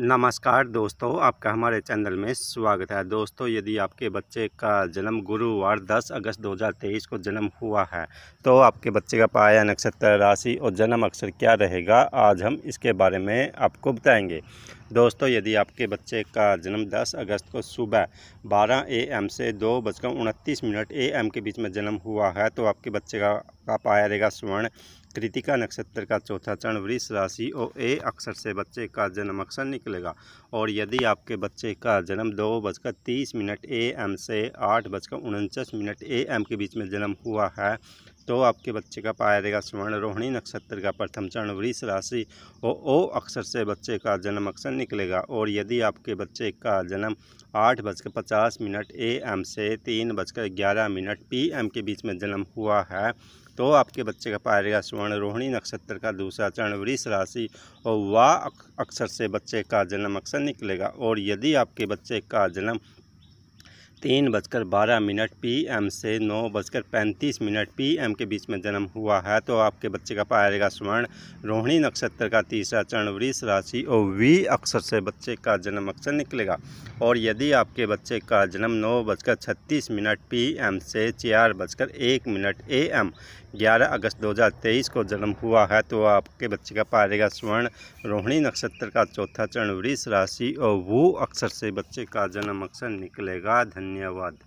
नमस्कार दोस्तों आपका हमारे चैनल में स्वागत है दोस्तों यदि आपके बच्चे का जन्म गुरुवार 10 अगस्त 2023 को जन्म हुआ है तो आपके बच्चे का पाया नक्षत्र राशि और जन्म अक्षर क्या रहेगा आज हम इसके बारे में आपको बताएंगे दोस्तों यदि आपके बच्चे का जन्म 10 अगस्त को सुबह 12 एम से दो बजकर उनतीस मिनट एम के बीच में जन्म हुआ है तो आपके बच्चे का, का पाया जाएगा स्वर्ण कृतिका नक्षत्र का चौथा चरण वृष राशि और ए अक्षर से बच्चे का जन्म अक्षर निकलेगा और यदि आपके बच्चे का जन्म दो बजकर तीस मिनट ए एम से आठ बजकर उनचास मिनट ए एम के बीच में जन्म हुआ है तो आपके बच्चे का पाया जाएगा स्वर्ण रोहिणी नक्षत्र का प्रथम चरण वृष राशि ओ ओ अक्षर से बच्चे का जन्म अक्षर निकलेगा और यदि आपके बच्चे का जन्म आठ बजकर पचास मिनट ए एम से तीन बजकर ग्यारह मिनट पी एम के बीच में जन्म हुआ है तो आपके बच्चे का पाया जाएगा स्वर्ण रोहिणी नक्षत्र का दूसरा चरण वृष राशि और वा अक्षर से बच्चे का जन्म अक्षर निकलेगा और यदि आपके बच्चे का जन्म तीन बजकर बारह मिनट पीएम से नौ बजकर पैंतीस मिनट पीएम के बीच में जन्म हुआ है तो आपके बच्चे का पाया जाएगा स्वर्ण रोहिणी नक्षत्र का तीसरा चरण वृष राशि और वी अक्षर से बच्चे का जन्म अक्षर निकलेगा और यदि आपके बच्चे का जन्म नौ बजकर छत्तीस मिनट पीएम से चार बजकर एक मिनट एम ग्यारह अगस्त 2023 को जन्म हुआ है तो आपके बच्चे का पाया जाएगा स्वर्ण रोहिणी नक्षत्र का चौथा चरण वृष राशि और वो अक्षर से बच्चे का जन्म अक्षर निकलेगा धन्यवाद धन्यवाद